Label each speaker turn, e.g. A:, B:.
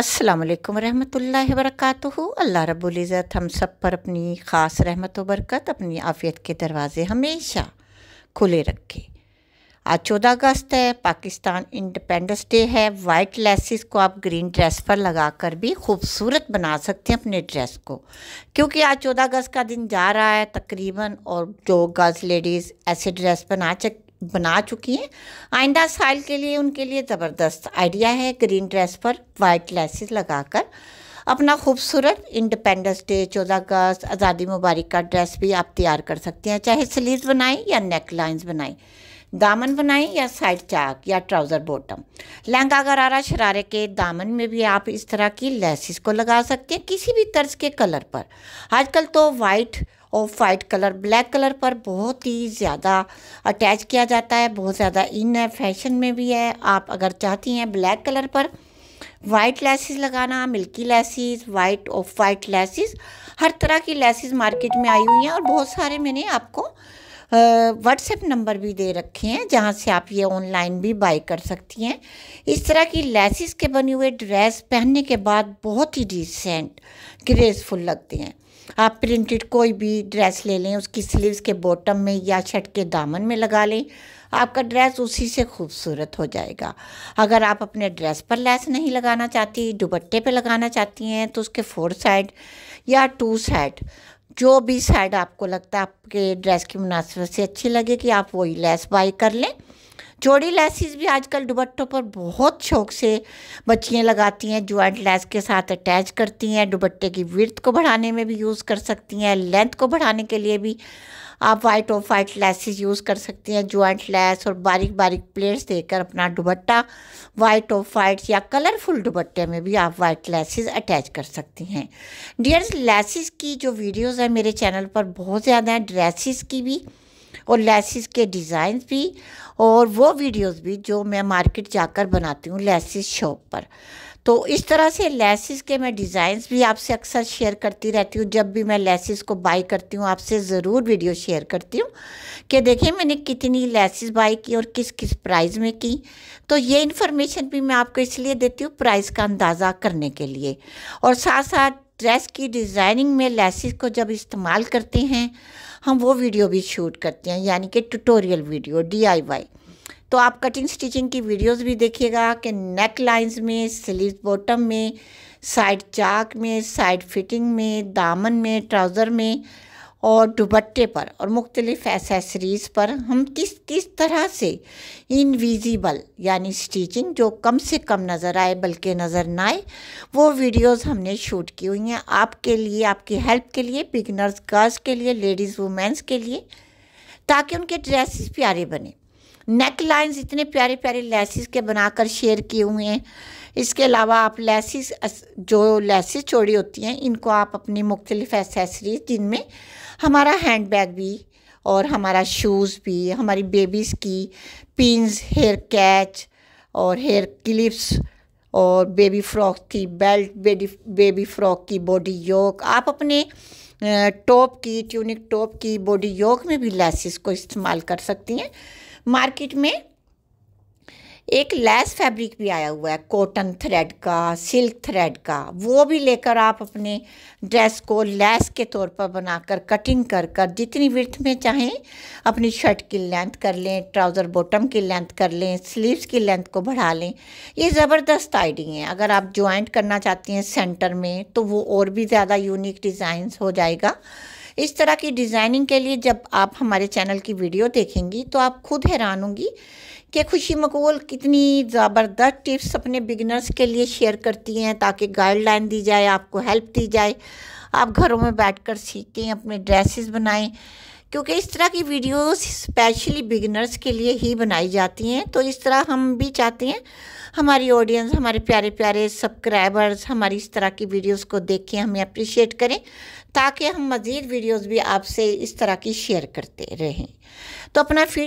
A: अस्सलाम वालेकुम रहमतुल्लाहि अल्लाह रब्बुल इज़्ज़त हम सब पर अपनी ख़ास रहमत व बरकत अपनी आफ़ियत के दरवाज़े हमेशा खुले रखे आज चौदह अगस्त है पाकिस्तान इंडिपेंडेंस डे है वाइट लेसिस को आप ग्रीन ड्रेस पर लगा कर भी खूबसूरत बना सकते हैं अपने ड्रेस को क्योंकि आज चौदह अगस्त का दिन जा रहा है तकरीबन और जो गर्ल्स लेडीज़ ऐसे ड्रेस बना बना चुकी हैं आइंदा साल के लिए उनके लिए ज़बरदस्त आइडिया है ग्रीन ड्रेस पर वाइट लेसेस लगाकर अपना खूबसूरत इंडिपेंडेंस डे चौदह अगस्त आज़ादी मुबारक का ड्रेस भी आप तैयार कर सकते हैं चाहे स्लीव बनाएं या नेक लाइन्स बनाएं दामन बनाएं या साइड चाक या ट्राउज़र बॉटम लहंगा गरारा शरारे के दामन में भी आप इस तरह की लेसिस को लगा सकते हैं किसी भी तर्ज के कलर पर आजकल तो वाइट और वाइट कलर ब्लैक कलर पर बहुत ही ज़्यादा अटैच किया जाता है बहुत ज़्यादा इन है फैशन में भी है आप अगर चाहती हैं ब्लैक कलर पर वाइट लेसिस लगाना milky laces white off white laces हर तरह की लेसिस मार्केट में आई हुई हैं और बहुत सारे मैंने आपको व्हाट्सएप नंबर भी दे रखे हैं जहाँ से आप ये ऑनलाइन भी बाई कर सकती हैं इस तरह की लेसिस के बने हुए ड्रेस पहनने के बाद बहुत ही डिसेंट ग्रेसफुल लगते हैं आप प्रिंटेड कोई भी ड्रेस ले लें उसकी स्लीव्स के बॉटम में या शर्ट के दामन में लगा लें आपका ड्रेस उसी से खूबसूरत हो जाएगा अगर आप अपने ड्रेस पर लेस नहीं लगाना चाहती दुबट्टे पे लगाना चाहती हैं तो उसके फोर साइड या टू साइड जो भी साइड आपको लगता है आपके ड्रेस की मुनासिबत से अच्छी लगे कि आप वही लेस बाई कर लें जोड़ी लेसिस भी आजकल दुबट्टों पर बहुत शौक से बच्चियाँ लगाती हैं ज्वाइंट लैस के साथ अटैच करती हैं दुबट्टे की विर्थ को बढ़ाने में भी यूज़ कर सकती हैं लेंथ को बढ़ाने के लिए भी आप वाइट और वाइट लैसेस यूज़ कर सकती हैं ज्वाइंट लैस और बारीक बारीक प्लेट्स देकर अपना दुबट्टा वाइट और वाइट या कलरफुल दुबट्टे में भी आप वाइट लेसिस अटैच कर सकती हैं डियर्स लेसिस की जो वीडियोज़ हैं मेरे चैनल पर बहुत ज़्यादा हैं ड्रेसिस की भी और लेसिस के डिज़ाइन भी और वो वीडियोस भी जो मैं मार्केट जाकर बनाती हूँ लेसिस शॉप पर तो इस तरह से लेसिस के मैं डिज़ाइंस भी आपसे अक्सर शेयर करती रहती हूँ जब भी मैं लेसिस को बाई करती हूँ आपसे ज़रूर वीडियो शेयर करती हूँ कि देखिए मैंने कितनी लेसिस बाई की और किस किस प्राइस में की तो ये इन्फॉर्मेशन भी मैं आपको इसलिए देती हूँ प्राइस का अंदाज़ा करने के लिए और साथ साथ ड्रेस की डिज़ाइनिंग में लेसिस को जब इस्तेमाल करते हैं हम वो वीडियो भी शूट करते हैं यानी कि ट्यूटोरियल वीडियो डीआईवाई तो आप कटिंग स्टिचिंग की वीडियोस भी देखिएगा कि नेक लाइंस में स्लीव बॉटम में साइड चाक में साइड फिटिंग में दामन में ट्राउज़र में और दुबट्टे पर और मुख्तलिफ एसेसरीज़ पर हम किस किस तरह से इनविजिबल यानी स्टिचिंग जो कम से कम नज़र आए बल्कि नज़र ना आए वो वीडियोस हमने शूट की हुई हैं आपके लिए आपकी हेल्प के लिए बिगनर्स गर्ल्स के लिए लेडीज़ वुमेंस के लिए ताकि उनके ड्रेसेस प्यारे बने नेक लाइन्स इतने प्यारे प्यारे लेसिस के बनाकर शेयर किए हुए हैं इसके अलावा आप लेसिस जो लेसिस चोड़ी होती हैं इनको आप अपनी मुख्तलिफ एसेसरीज जिनमें हमारा हैंड बैग भी और हमारा शूज़ भी हमारी बेबीज़ की पिन्स हेयर कैच और हेयर क्लिप्स और बेबी फ्रॉक की बेल्ट बेबी बेबी फ्रॉक की बॉडी योक आप अपने टॉप की ट्यूनिक टॉप की बॉडी योक में भी लेसिस को इस्तेमाल कर सकती हैं मार्केट में एक लेस फैब्रिक भी आया हुआ है कॉटन थ्रेड का सिल्क थ्रेड का वो भी लेकर आप अपने ड्रेस को लेस के तौर पर बनाकर कटिंग कर कर जितनी विर्थ में चाहें अपनी शर्ट की लेंथ कर लें ट्राउज़र बॉटम की लेंथ कर लें स्लीव्स की लेंथ को बढ़ा लें ये ज़बरदस्त आइडिया हैं अगर आप ज्वाइंट करना चाहती हैं सेंटर में तो वो और भी ज़्यादा यूनिक डिज़ाइंस हो जाएगा इस तरह की डिज़ाइनिंग के लिए जब आप हमारे चैनल की वीडियो देखेंगी तो आप खुद हैरान होंगी कि खुशी मकबूल कितनी ज़बरदस्त टिप्स अपने बिगनर्स के लिए शेयर करती हैं ताकि गाइडलाइन दी जाए आपको हेल्प दी जाए आप घरों में बैठकर सीखें अपने ड्रेसेस बनाएं क्योंकि इस तरह की वीडियोस स्पेशली बिगनर्स के लिए ही बनाई जाती हैं तो इस तरह हम भी चाहते हैं हमारी ऑडियंस हमारे प्यारे प्यारे सब्सक्राइबर्स हमारी इस तरह की वीडियोस को देखें हमें अप्रिशिएट करें ताकि हम मज़ीद वीडियोस भी आपसे इस तरह की शेयर करते रहें तो अपना फीड